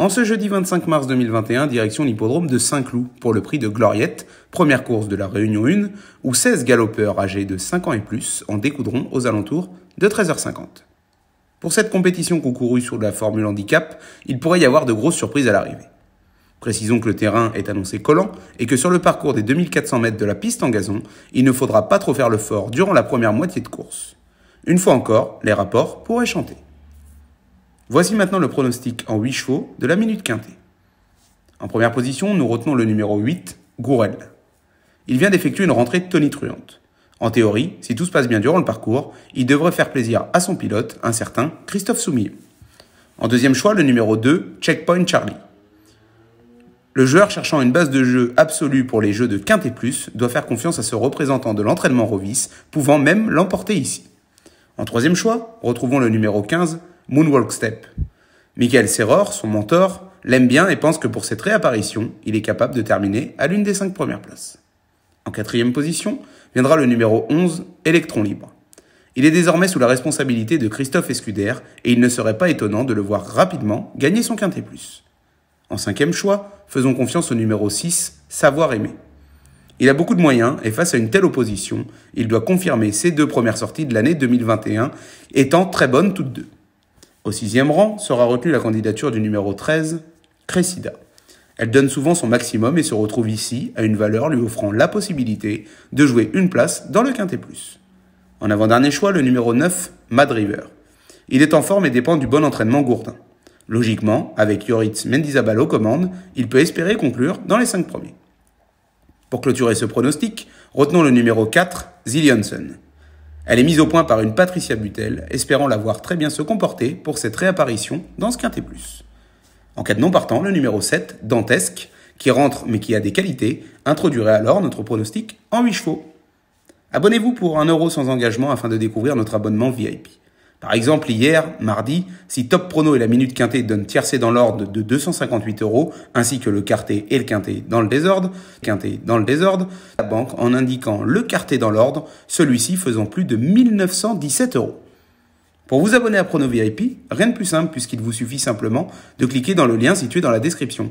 En ce jeudi 25 mars 2021, direction l'hippodrome de Saint-Cloud pour le prix de Gloriette, première course de la Réunion 1, où 16 galopeurs âgés de 5 ans et plus en découdront aux alentours de 13h50. Pour cette compétition concourue sur la Formule Handicap, il pourrait y avoir de grosses surprises à l'arrivée. Précisons que le terrain est annoncé collant et que sur le parcours des 2400 mètres de la piste en gazon, il ne faudra pas trop faire le fort durant la première moitié de course. Une fois encore, les rapports pourraient chanter. Voici maintenant le pronostic en 8 chevaux de la minute quintée. En première position, nous retenons le numéro 8, Gourel. Il vient d'effectuer une rentrée tonitruante. En théorie, si tout se passe bien durant le parcours, il devrait faire plaisir à son pilote, un certain Christophe Soumille. En deuxième choix, le numéro 2, Checkpoint Charlie. Le joueur cherchant une base de jeu absolue pour les jeux de Quintée plus doit faire confiance à ce représentant de l'entraînement Rovis, pouvant même l'emporter ici. En troisième choix, retrouvons le numéro 15, Moonwalk Step. Michael Serror, son mentor, l'aime bien et pense que pour cette réapparition, il est capable de terminer à l'une des cinq premières places. En quatrième position viendra le numéro 11, Electron Libre. Il est désormais sous la responsabilité de Christophe Escuder et il ne serait pas étonnant de le voir rapidement gagner son quintet plus. En cinquième choix, faisons confiance au numéro 6, Savoir Aimer. Il a beaucoup de moyens et face à une telle opposition, il doit confirmer ses deux premières sorties de l'année 2021, étant très bonnes toutes deux. Au sixième rang sera retenue la candidature du numéro 13, Cressida. Elle donne souvent son maximum et se retrouve ici à une valeur lui offrant la possibilité de jouer une place dans le quintet plus. En avant-dernier choix, le numéro 9, Madriver. River. Il est en forme et dépend du bon entraînement Gourdin. Logiquement, avec Yoritz Mendizabal aux commandes, il peut espérer conclure dans les cinq premiers. Pour clôturer ce pronostic, retenons le numéro 4, Zilliansen. Elle est mise au point par une Patricia Butel, espérant la voir très bien se comporter pour cette réapparition dans ce quintet plus. En cas de non partant, le numéro 7, Dantesque, qui rentre mais qui a des qualités, introduirait alors notre pronostic en 8 chevaux. Abonnez-vous pour 1€ euro sans engagement afin de découvrir notre abonnement VIP. Par exemple, hier, mardi, si Top Prono et la Minute Quintet donnent tiercé dans l'ordre de 258 euros, ainsi que le quartet et le quintet dans le désordre, quintet dans le désordre, la banque en indiquant le quartet dans l'ordre, celui-ci faisant plus de 1917 euros. Pour vous abonner à Prono VIP, rien de plus simple puisqu'il vous suffit simplement de cliquer dans le lien situé dans la description.